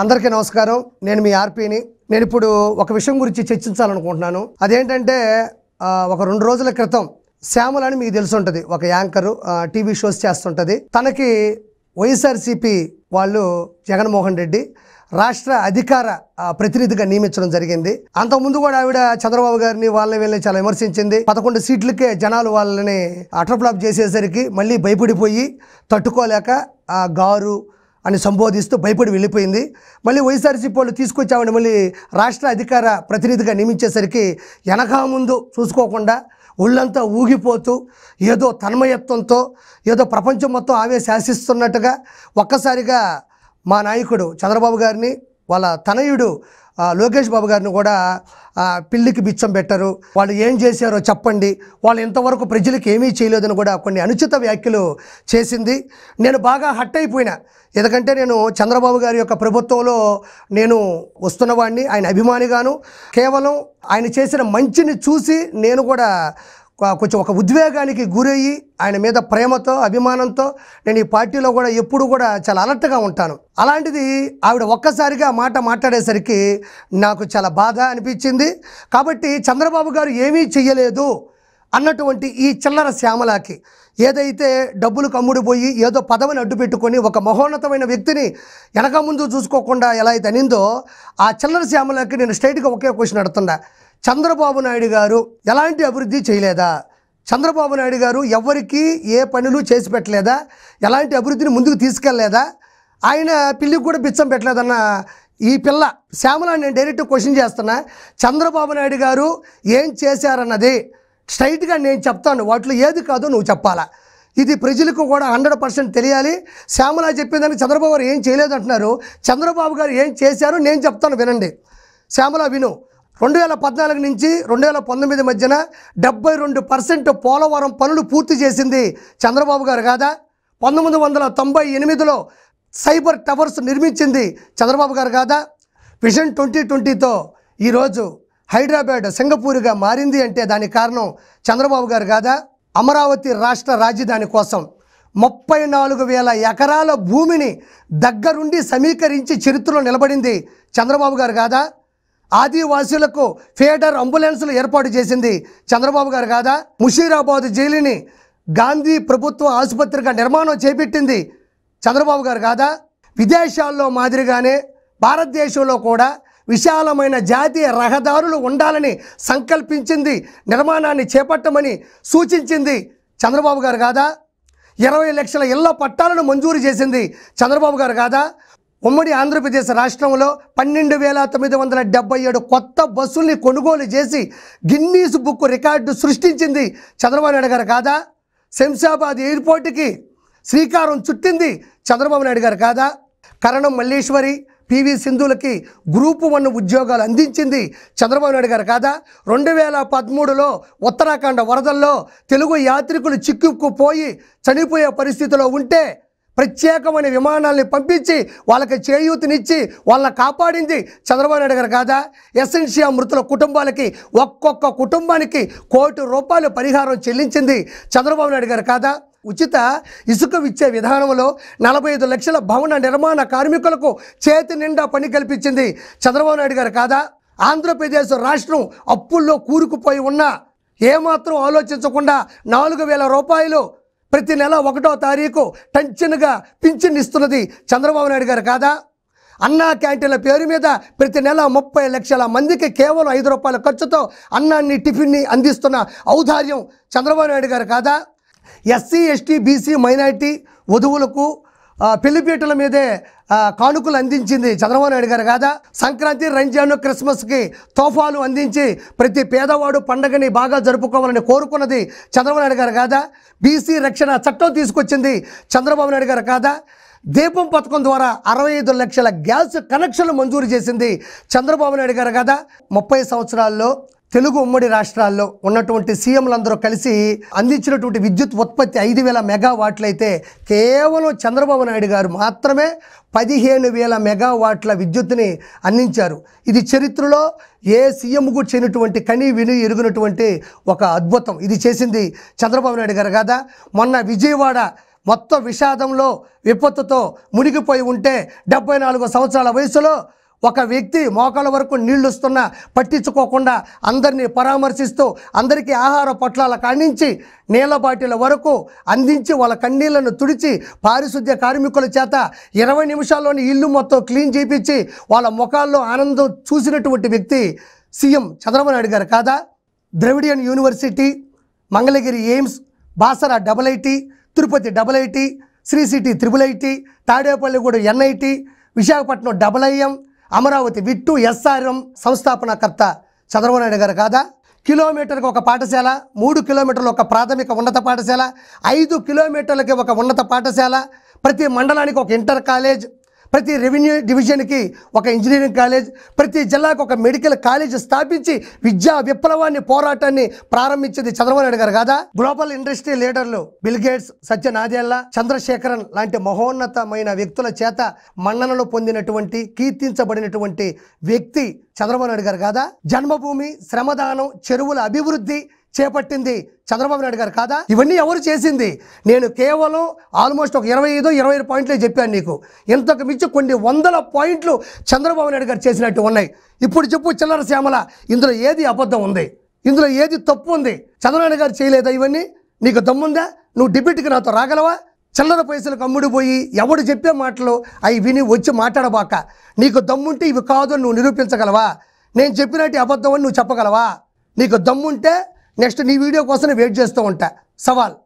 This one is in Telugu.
అందరికీ నమస్కారం నేను మీ ఆర్పీని నేను ఇప్పుడు ఒక విషయం గురించి చర్చించాలనుకుంటున్నాను అదేంటంటే ఒక రెండు రోజుల క్రితం శ్యామల అని మీకు ఉంటుంది ఒక యాంకరు టీవీ షోస్ చేస్తుంటుంది తనకి వైఎస్ఆర్సీపీ వాళ్ళు జగన్మోహన్ రెడ్డి రాష్ట్ర అధికార ప్రతినిధిగా నియమించడం జరిగింది అంతకుముందు కూడా ఆవిడ చంద్రబాబు గారిని వాళ్ళని వీళ్ళని చాలా విమర్శించింది పదకొండు సీట్లకే జనాలు వాళ్ళని అటర్ఫ్లాప్ చేసేసరికి మళ్ళీ భయపడిపోయి తట్టుకోలేక గారు అని సంబోధిస్తూ భయపడి వెళ్ళిపోయింది మళ్ళీ వైఎస్ఆర్సీపీ వాళ్ళు తీసుకొచ్చామని మళ్ళీ రాష్ట్ర అధికార ప్రతినిధిగా నియమించేసరికి వెనక ముందు చూసుకోకుండా ఒళ్ళంతా ఊగిపోతూ ఏదో తన్మయత్వంతో ఏదో ప్రపంచం మొత్తం ఆవేశాసిస్తున్నట్టుగా శాసిస్తున్నట్టుగా ఒక్కసారిగా మా నాయకుడు చంద్రబాబు గారిని వాళ్ళ తనయుడు లోకేష్ బాబు గారిని కూడా పిల్లికి బిచ్చం పెట్టరు వాళ్ళు ఏం చేశారో చెప్పండి వాళ్ళు ఇంతవరకు ప్రజలకు ఏమీ చేయలేదని కూడా కొన్ని అనుచిత వ్యాఖ్యలు చేసింది నేను బాగా హట్ అయిపోయినా ఎందుకంటే నేను చంద్రబాబు గారి యొక్క ప్రభుత్వంలో నేను వస్తున్నవాడిని ఆయన అభిమానిగాను కేవలం ఆయన చేసిన మంచిని చూసి నేను కూడా కొంచెం ఒక ఉద్వేగానికి గురయ్యి ఆయన మీద ప్రేమతో అభిమానంతో నేను ఈ పార్టీలో కూడా ఎప్పుడు కూడా చాలా అలర్ట్గా ఉంటాను అలాంటిది ఆవిడ ఒక్కసారిగా మాట మాట్లాడేసరికి నాకు చాలా బాధ అనిపించింది కాబట్టి చంద్రబాబు గారు ఏమీ చెయ్యలేదు అన్నటువంటి ఈ చిల్లర శ్యామలాకి ఏదైతే డబ్బులు కమ్ముడిపోయి ఏదో పదవిని అడ్డు పెట్టుకొని ఒక మహోన్నతమైన వ్యక్తిని వెనక ముందు చూసుకోకుండా ఎలా అయితే అనిందో ఆ చిల్లర శ్యామలాకి నేను స్ట్రైట్గా ఒకే క్వశ్చన్ అడుగుతున్నా చంద్రబాబు నాయుడు గారు ఎలాంటి అభివృద్ధి చేయలేదా చంద్రబాబు నాయుడు గారు ఎవరికి ఏ పనులు చేసి పెట్టలేదా ఎలాంటి అభివృద్ధిని ముందుకు తీసుకెళ్లేదా ఆయన పిల్లికి కూడా బిచ్చం పెట్టలేదన్న ఈ పిల్ల శ్యామలా నేను డైరెక్ట్ క్వశ్చన్ చేస్తున్నా చంద్రబాబు నాయుడు గారు ఏం చేశారన్నది స్ట్రైట్గా నేను చెప్తాను వాటిలో ఏది కాదో నువ్వు చెప్పాలా ఇది ప్రజలకు కూడా హండ్రెడ్ పర్సెంట్ తెలియాలి శ్యామల చెప్పిందని చంద్రబాబు గారు ఏం చేయలేదు అంటున్నారు చంద్రబాబు గారు ఏం చేశారు నేను చెప్తాను వినండి శ్యామల విను రెండు వేల పద్నాలుగు నుంచి రెండు వేల పంతొమ్మిది మధ్యన డెబ్బై రెండు పర్సెంట్ పోలవరం పనులు పూర్తి చేసింది చంద్రబాబు గారు కాదా పంతొమ్మిది వందల తొంభై ఎనిమిదిలో సైబర్ టవర్స్ నిర్మించింది చంద్రబాబు గారు కాదా విజన్ ట్వంటీ ట్వంటీతో ఈరోజు హైదరాబాద్ సింగపూర్గా మారింది అంటే దానికి కారణం చంద్రబాబు గారు కాదా అమరావతి రాష్ట్ర రాజధాని కోసం ముప్పై నాలుగు వేల ఎకరాల భూమిని దగ్గరుండి సమీకరించి చరిత్రలో నిలబడింది చంద్రబాబు గారు కాదా ఆదివాసులకు ఫేడర్ అంబులెన్సులు ఏర్పాటు చేసింది చంద్రబాబు గారు కాదా ముషీరాబాద్ జైలుని గాంధీ ప్రభుత్వ ఆసుపత్రిగా నిర్మాణం చేపట్టింది చంద్రబాబు గారు కాదా విదేశాల్లో మాదిరిగానే భారతదేశంలో కూడా విశాలమైన జాతీయ రహదారులు ఉండాలని సంకల్పించింది నిర్మాణాన్ని చేపట్టమని సూచించింది చంద్రబాబు గారు కాదా ఇరవై లక్షల ఇళ్ల పట్టాలను మంజూరు చేసింది చంద్రబాబు గారు కాదా ఉమ్మడి ఆంధ్రప్రదేశ్ రాష్ట్రంలో పన్నెండు వేల తొమ్మిది వందల డెబ్బై ఏడు కొత్త బస్సుల్ని కొనుగోలు చేసి గిన్నీస్ బుక్ రికార్డు సృష్టించింది చంద్రబాబు నాయుడు గారు కాదా శంషాబాద్ ఎయిర్పోర్ట్కి శ్రీకారం చుట్టింది చంద్రబాబు నాయుడు గారు కాదా కరణం మల్లేశ్వరి పివి సింధులకి గ్రూపు వన్ ఉద్యోగాలు అందించింది చంద్రబాబు నాయుడు గారు కాదా రెండు వేల పదమూడులో ఉత్తరాఖండ వరదల్లో తెలుగు యాత్రికులు చిక్కుకుపోయి చనిపోయే పరిస్థితిలో ఉంటే ప్రత్యేకమైన విమానాల్ని పంపించి వాళ్ళకి చేయూతనిచ్చి వాళ్ళని కాపాడింది చంద్రబాబు నాయుడు గారు కాదా ఎస్ఎన్షియా మృతుల కుటుంబాలకి ఒక్కొక్క కుటుంబానికి కోటి రూపాయలు పరిహారం చెల్లించింది చంద్రబాబు నాయుడు గారు కాదా ఉచిత ఇసుక ఇచ్చే విధానంలో నలభై ఐదు లక్షల భవన నిర్మాణ కార్మికులకు చేతి నిండా పని కల్పించింది చంద్రబాబు నాయుడు గారు కాదా ఆంధ్రప్రదేశ్ రాష్ట్రం అప్పుల్లో కూరుకుపోయి ఉన్నా ఏమాత్రం ఆలోచించకుండా నాలుగు వేల రూపాయలు ప్రతి నెల ఒకటో తారీఖు టెన్షన్గా పింఛన్ ఇస్తున్నది చంద్రబాబు నాయుడు గారు కాదా అన్నా క్యాంటీన్ల పేరు మీద ప్రతి నెల ముప్పై లక్షల మందికి కేవలం ఐదు రూపాయల ఖర్చుతో అన్నాన్ని టిఫిన్ని అందిస్తున్న ఔదార్యం చంద్రబాబు నాయుడు గారు కాదా ఎస్సీ ఎస్టీ బీసీ మైనార్టీ వధువులకు పెళ్లిపీటల మీదే కానుకలు అందించింది చంద్రబాబు నాయుడు గారు కాదా సంక్రాంతి రంజాన్ క్రిస్మస్కి తోఫాలు అందించి ప్రతి పేదవాడు పండగని బాగా జరుపుకోవాలని కోరుకున్నది చంద్రబాబు నాయుడు గారు కాదా బీసీ రక్షణ చట్టం తీసుకొచ్చింది చంద్రబాబు నాయుడు గారు కాదా దీపం పథకం ద్వారా అరవై ఐదు లక్షల గ్యాస్ కనెక్షన్లు మంజూరు చేసింది చంద్రబాబు నాయుడు గారు కదా ముప్పై సంవత్సరాల్లో తెలుగు ఉమ్మడి రాష్ట్రాల్లో ఉన్నటువంటి సీఎంలందరూ కలిసి అందించినటువంటి విద్యుత్ ఉత్పత్తి ఐదు వేల మెగావాట్లయితే కేవలం చంద్రబాబు నాయుడు గారు మాత్రమే పదిహేను వేల మెగావాట్ల విద్యుత్ని అందించారు ఇది చరిత్రలో ఏ సీఎంకు చెందినటువంటి కని విని ఎరుగునటువంటి ఒక అద్భుతం ఇది చేసింది చంద్రబాబు నాయుడు గారు కదా మొన్న విజయవాడ మొత్తం విషాదంలో విపత్తుతో మునిగిపోయి ఉంటే డెబ్బై నాలుగు సంవత్సరాల వయసులో ఒక వ్యక్తి మోకాల వరకు నీళ్లు వస్తున్నా పట్టించుకోకుండా అందరినీ పరామర్శిస్తూ అందరికీ ఆహార పొట్లాల కానించి నీళ్ళ బాటిల వరకు అందించి వాళ్ళ కన్నీళ్లను తుడిచి పారిశుద్ధ్య కార్మికుల చేత ఇరవై నిమిషాల్లోని ఇల్లు మొత్తం క్లీన్ చేపించి వాళ్ళ ముఖాల్లో ఆనందం చూసినటువంటి వ్యక్తి సీఎం చంద్రబాబు నాయుడు గారు కాదా Dravidian university Mangalagiri AIIMS Basara double IT Tirupati double IT Sri city triple IT Tadepalligudem NIT Visakhapatnam double IM Amaravati VIT SRM సంస్థాపనకర్త చంద్రబాబు గారు కాదా కిలోమీటర్కి ఒక పాఠశాల మూడు కిలోమీటర్లు ఒక ప్రాథమిక ఉన్నత పాఠశాల ఐదు కిలోమీటర్లకి ఒక ఉన్నత పాఠశాల ప్రతి మండలానికి ఒక ఇంటర్ కాలేజ్ ప్రతి రెవెన్యూ డివిజన్కి ఒక ఇంజనీరింగ్ కాలేజ్ ప్రతి జిల్లాకు ఒక మెడికల్ కాలేజ్ స్థాపించి విద్యా విప్లవాన్ని పోరాటాన్ని ప్రారంభించింది చంద్రబాబు నాయుడు గారు కాదా గ్లోబల్ ఇండస్ట్రీ లీడర్లు బిల్గేట్స్ సత్య నాదేళ్ల చంద్రశేఖరన్ లాంటి మహోన్నతమైన వ్యక్తుల చేత మన్ననలు పొందినటువంటి కీర్తించబడినటువంటి వ్యక్తి చంద్రబాబు నాయుడు గారు కాదా జన్మభూమి శ్రమదానం చెరువుల అభివృద్ధి చేపట్టింది చంద్రబాబు నాయుడు గారు కాదా ఇవన్నీ ఎవరు చేసింది నేను కేవలం ఆల్మోస్ట్ ఒక ఇరవై ఐదు ఇరవై ఐదు పాయింట్లే చెప్పాను నీకు ఇంతకు మించి కొన్ని వందల పాయింట్లు చంద్రబాబు నాయుడు గారు చేసినట్టు ఉన్నాయి ఇప్పుడు చెప్పు చిల్లర శ్యామల ఇందులో ఏది అబద్ధం ఉంది ఇందులో ఏది తప్పు ఉంది చంద్రబాబు గారు చేయలేదా ఇవన్నీ నీకు దమ్ముందా నువ్వు డిబ్యూట్కి నాతో రాగలవా చిల్లర పైసలకు పోయి ఎవడు చెప్పే మాటలు అవి విని వచ్చి మాట్లాడబాక నీకు దమ్ముంటే ఇవి కాదు నువ్వు నిరూపించగలవా నేను చెప్పినట్టు అబద్ధం అని నువ్వు చెప్పగలవా నీకు దమ్ముంటే నెక్స్ట్ నీ వీడియో కోసం వెయిట్ చేస్తూ ఉంటా సవాల్